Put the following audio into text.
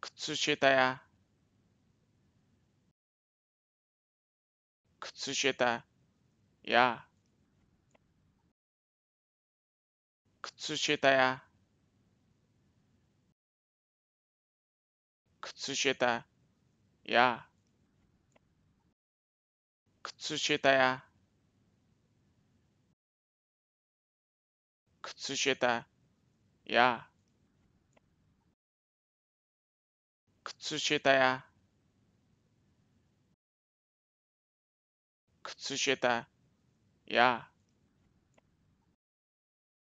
靴下や靴下や靴下や靴下や靴下や靴下や靴下や靴下や